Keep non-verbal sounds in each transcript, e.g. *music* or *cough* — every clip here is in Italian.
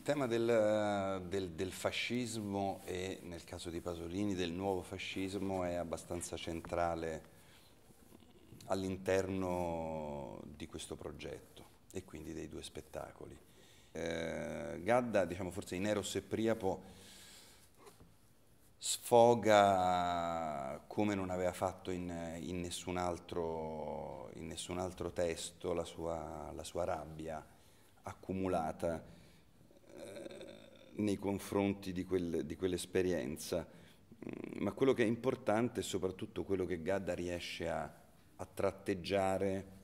il tema del, del, del, fascismo e nel caso di Pasolini del nuovo fascismo è abbastanza centrale all'interno di questo progetto e quindi dei due spettacoli. Eh, Gadda, diciamo forse in Eros e Priapo, sfoga come non aveva fatto in, in, nessun, altro, in nessun, altro, testo la sua, la sua rabbia accumulata nei confronti di, quel, di quell'esperienza, mm, ma quello che è importante è soprattutto quello che Gadda riesce a, a tratteggiare,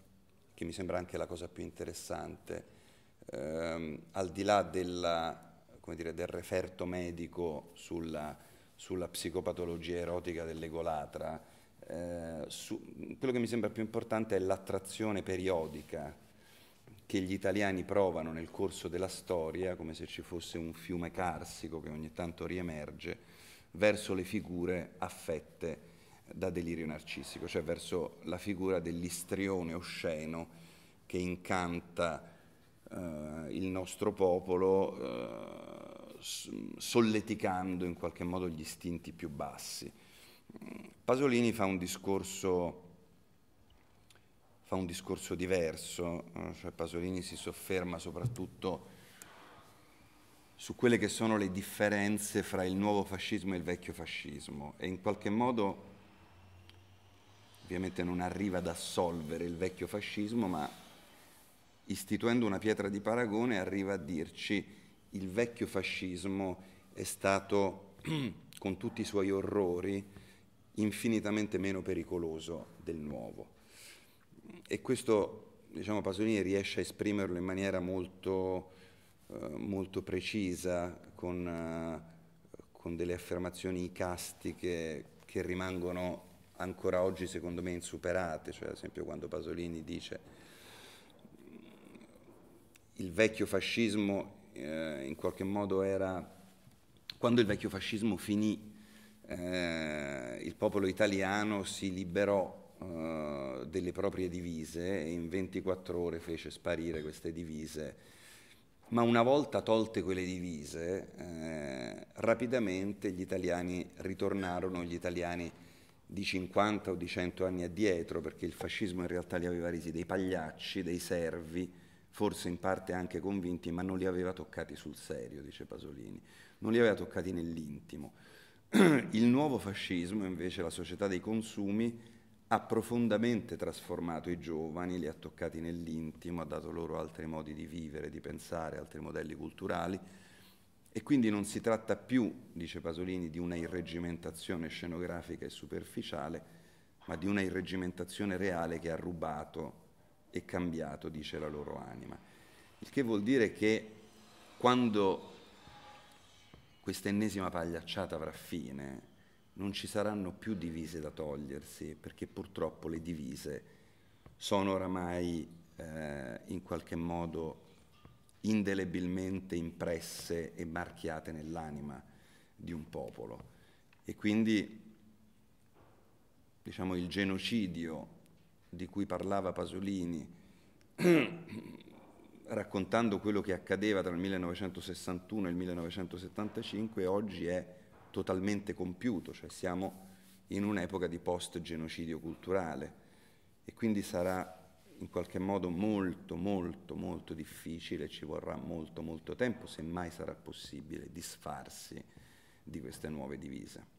che mi sembra anche la cosa più interessante, ehm, al di là della, dire, del referto medico sulla, sulla, psicopatologia erotica dell'egolatra, eh, su, quello che mi sembra più importante è l'attrazione periodica che gli italiani provano nel corso della storia, come se ci fosse un fiume carsico che ogni tanto riemerge, verso le figure affette da delirio narcisico, cioè verso la figura dell'istrione osceno che incanta eh, il nostro popolo eh, solleticando in qualche modo gli istinti più bassi. Pasolini fa un discorso fa un discorso diverso, eh, cioè Pasolini si sofferma soprattutto su quelle che sono le differenze fra il nuovo fascismo e il vecchio fascismo e in qualche modo ovviamente non arriva ad assolvere il vecchio fascismo, ma istituendo una pietra di paragone arriva a dirci il vecchio fascismo è stato *clears throat* con tutti i suoi orrori infinitamente meno pericoloso del nuovo e questo diciamo, Pasolini riesce a esprimerlo in maniera molto, eh, molto precisa, con, eh, con, delle affermazioni icastiche che rimangono ancora oggi secondo me insuperate, cioè ad esempio quando Pasolini dice mm, il vecchio fascismo eh, in qualche modo era quando il vecchio fascismo finì eh, il popolo italiano si liberò eh, delle proprie divise e in 24 ore fece sparire queste divise. Ma una volta tolte quelle divise, eh, rapidamente gli italiani ritornarono, gli italiani di 50 o di 100 anni addietro, perché il fascismo in realtà li aveva resi dei pagliacci, dei servi, forse in parte anche convinti, ma non li aveva toccati sul serio, dice Pasolini, non li aveva toccati nell'intimo. *clears throat* Il nuovo fascismo, invece, la società dei consumi, ha profondamente trasformato i giovani, li ha toccati nell'intimo, ha dato loro altri modi di vivere, di pensare, altri modelli culturali e quindi non si tratta più, dice Pasolini, di una irregimentazione scenografica e superficiale, ma di una irregimentazione reale che ha rubato e cambiato, dice la loro anima. Il che vuol dire che quando questa ennesima pagliacciata avrà fine, non ci saranno più divise da togliersi, perché purtroppo le divise sono oramai eh, in qualche modo indelebilmente impresse e marchiate nell'anima di un popolo. E quindi diciamo, il genocidio di cui parlava Pasolini, *clears throat* raccontando quello che accadeva tra il 1961 e il 1975, oggi è totalmente compiuto, cioè siamo in un'epoca di post-genocidio culturale e quindi sarà in qualche modo molto, molto, molto difficile, ci vorrà molto, molto tempo, semmai sarà possibile, disfarsi di queste nuove divise.